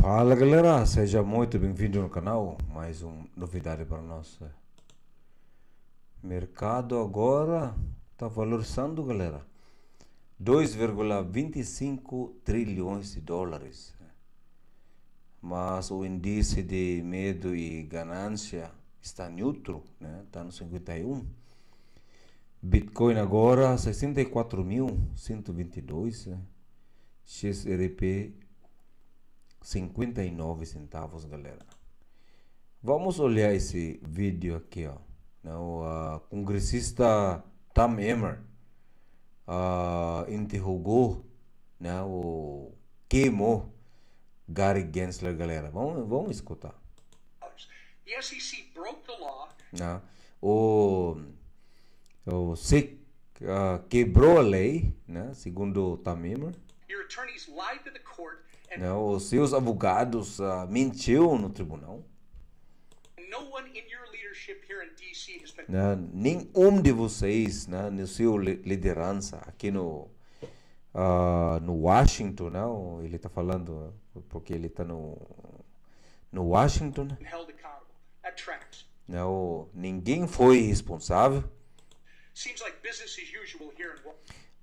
Fala galera, seja muito bem-vindo no canal. Mais uma novidade para nós. Mercado agora está valorizando, galera. 2,25 trilhões de dólares. Mas o índice de medo e ganância está neutro, né? Está no 51. Bitcoin agora 64.122. XRP 59 centavos, galera. Vamos olhar esse vídeo aqui, ó. Né, o uh, congressista Tom Emmer uh, interrogou, né, o queimou Gary Gensler, galera. Vamos, vamos escutar. The SEC broke the law. Né, o, o SEC uh, quebrou a lei, né, segundo Tom Emmer. Your attorneys lied to the court né? os seus advogados uh, mentiu no tribunal. Não, né? nenhum de vocês né, no seu liderança aqui no uh, no Washington, não, né? ele está falando porque ele está no no Washington. Não, ninguém foi responsável.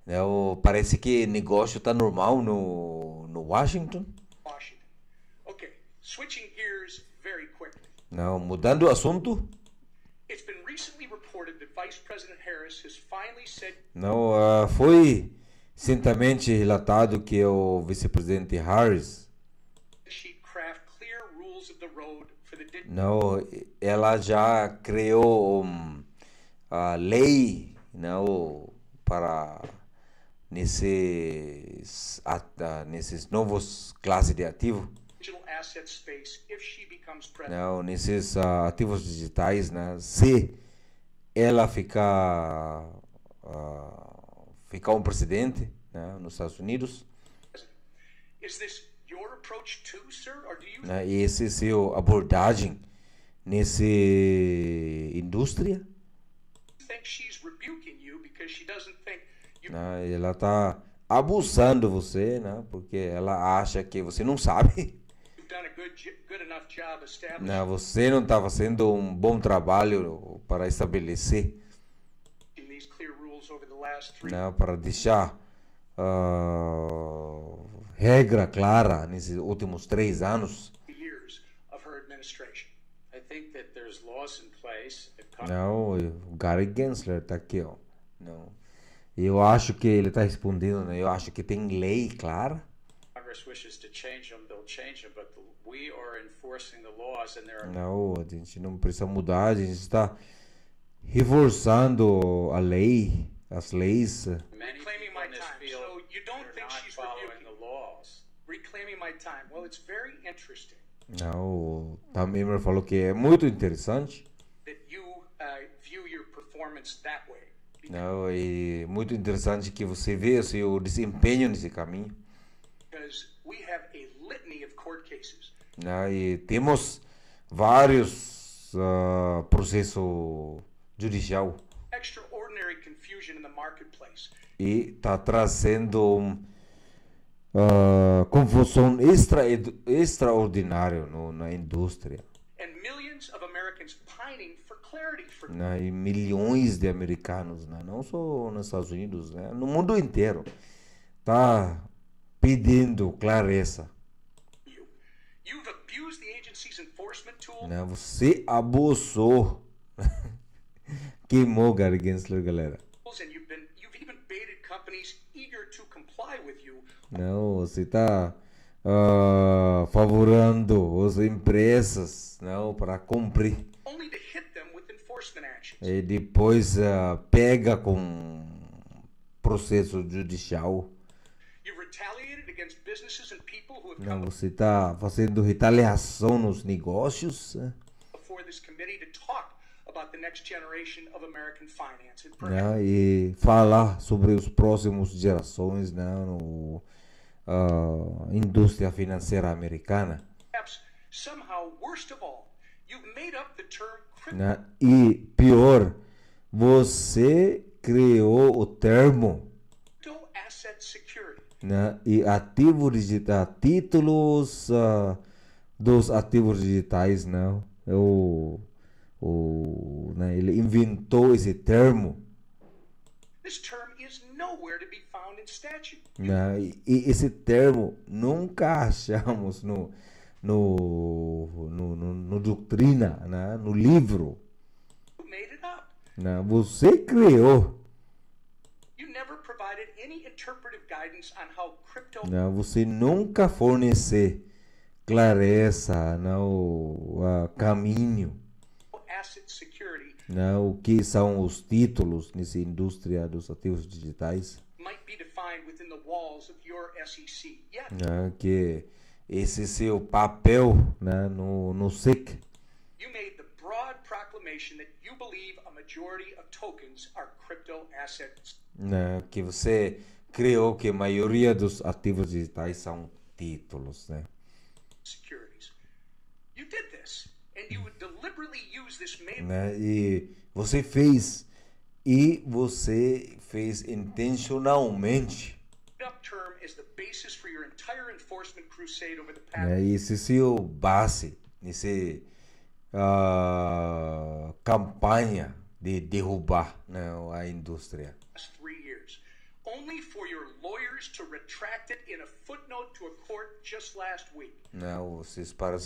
É o, parece que negócio está normal no, no Washington. Washington. Okay. Switching gears very quickly. Não, mudando o assunto. It's been recently reported that Vice President Harris has finally said... Não, uh, foi recentemente relatado que o vice-presidente Harris não, ela já criou um, a lei não para nesses, uh, nesses novos classes de ativo não, nesses uh, ativos digitais né se ela ficar uh, ficar um presidente né, nos Estados Unidos too, sir, you... né, e esse seu abordagem nesse indústria think she's rebuking you because she doesn't think né? Ela está abusando você, né? Porque ela acha que você não sabe. Não, né? você não estava fazendo um bom trabalho para estabelecer, não, né? para deixar uh, regra clara nesses últimos três anos. Não, né? o Gary Gensler está aqui, ó. Não, eu acho que ele está respondendo, né? Eu acho que tem lei claro. Não, a gente não precisa mudar, a gente está reforçando a lei, as leis. Não, o tá me falou que é muito interessante. That you uh, view your performance that way. Não, e muito interessante que você vê o seu desempenho nesse caminho. Não, né, e temos vários uh, ah, processos judicial e está trazendo uh, confusão extra, extraordinária no, na indústria. And of né, milhões de americanos, né, não só nos Estados Unidos, né, no mundo inteiro, está pedindo clareza. Né, você abusou. Queimou Gary Gensler, galera. Não, você está uh, favorando as empresas não, né, para cumprir. E depois uh, pega com processo judicial. Não, você está fazendo retaliação nos negócios. Não, né? né, e falar sobre os próximos gerações, não, no, uh, indústria financeira americana. Né? E pior, você criou o termo né? e ativo digital, títulos uh, dos ativos digitais, não? Né? Eu, o, né? Ele inventou esse termo. Esse termo nowhere to be found in statute. Não, né? e, e esse termo nunca achamos no, no, no, no, no doutrina, né? no livro. You made it up. Não, né? você criou. You never provided any interpretive guidance on how crypto... Não, né? você nunca forneceu clareza, não, uh, caminho. Asset security né, o que são os títulos nessa indústria dos ativos digitais, né, que esse seu papel né, no, no SEC. Né? que você criou que a maioria dos ativos digitais são títulos, né? Securities. You did this and you would né? E você fez e você fez intencionalmente. Né? Esse seu base, nesse uh, campanha de derrubar né, a indústria. Não, vocês para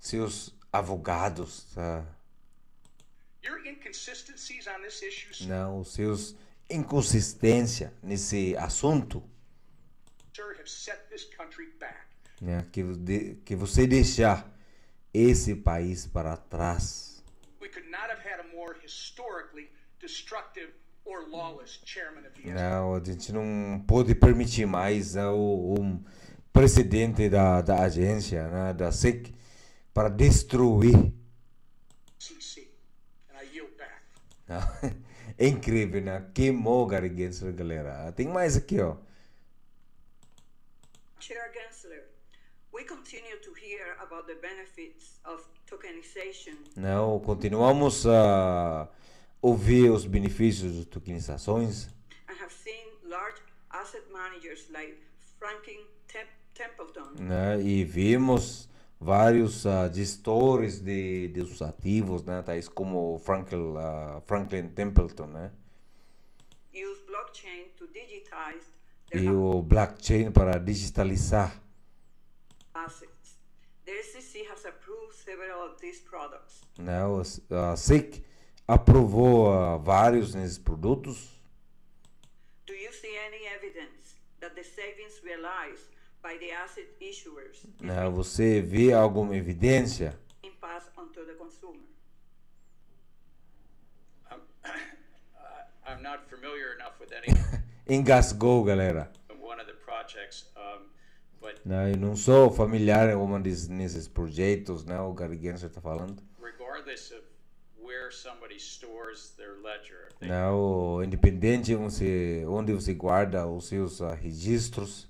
seus advogados, tá? não Não, seus inconsistência nesse assunto né, que, que você deixar esse país para trás. Não, a gente não pode permitir mais né, o, um presidente da, da agência, né, da SEC, para destruir. É incrível, né? Queimou Gary galera. Tem mais aqui, ó. Chair Gensler, we continue to hear about the benefits of tokenization. Não, continuamos a ouvir os benefícios de tokenizações. I have seen large asset managers like Franklin Templeton. Né? E vimos vários uh, ah, gestores de, de seus ativos, né? tais como Franklin, uh, ah, Franklin Templeton, né? Use blockchain to digitize e o blockchain para digitalizar. Assets. The SEC has approved several of these products. Né? O, a SEC aprovou uh, vários desses produtos. Do you see any evidence that the savings realized by the asset issuers. Né? Você vê alguma evidência? Impasse on to the consumer. I'm, I'm not familiar enough with any. Engasgou, galera. One of the projects, um, but não, né? eu não sou familiar com um desses projetos, né? O Gargancer está falando. Regardless of where somebody stores their ledger. Não, né? independente onde você guarda os seus ah, registros.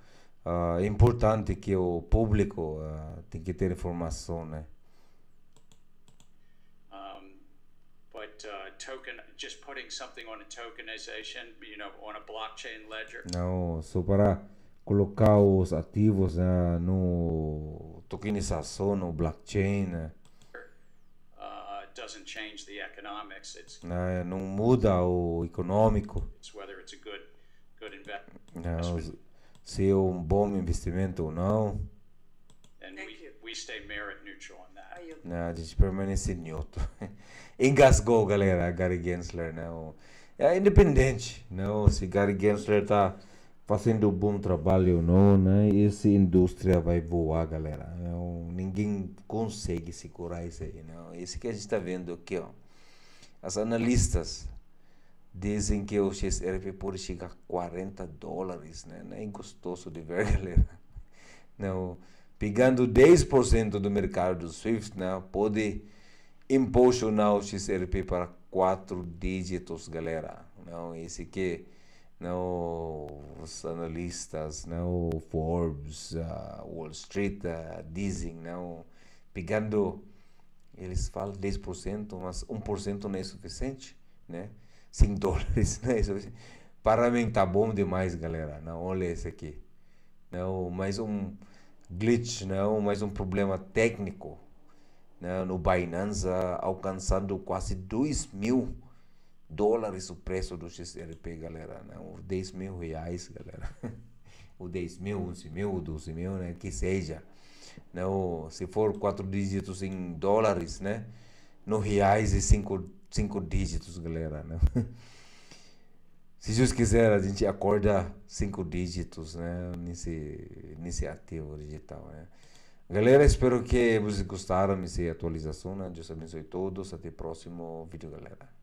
uh, é importante que o público uh, tem que ter informação, né? Um, but uh, token, just putting something on a tokenization, you know, on a blockchain ledger. Não, só para colocar os ativos né, no tokenização, no blockchain. Né? Uh, doesn't change the economics. It's não, né, não muda o econômico. It's whether it's a good, good investment. Não, se é um bom investimento ou não. né não, a gente permanece neutro. Engasgou, galera, Gary Gensler, não. Né? É independente, né? o se Gary Gensler está fazendo um bom trabalho ou não, né? Essa indústria vai voar, galera. É ninguém consegue segurar isso aí, não. Isso que a gente está vendo aqui, ó. As analistas, Dizem que o XRP pode chegar a 40 dólares, né? Nem é gostoso de ver, galera. Não, pegando 10% do mercado do Swift, né? Pode impulsionar o XRP para quatro dígitos, galera. Não, esse que não os analistas, não Forbes, uh, Wall Street uh, dizem, não pegando eles falam 10%, mas 1% não é suficiente, né? 100 dólares, né? Isso, assim. para mim tá bom demais, galera. Não, olha esse aqui. Não, mais um glitch, não, mais um problema técnico não, né? no Binance, alcançando quase 2 mil dólares o preço do XRP, galera. Não, 10 mil reais, galera. Ou 10 mil, 11 mil, 12 mil, né? Que seja. Não, se for quatro dígitos em dólares, né? No reais e cinco cinco dígitos, galera. Né? Se Jesus quiser, a gente acorda cinco dígitos né? nesse, nesse ativo digital. Né? Galera, espero que vocês gostaram dessa atualização. Né? Deus abençoe todos. Até o próximo vídeo, galera.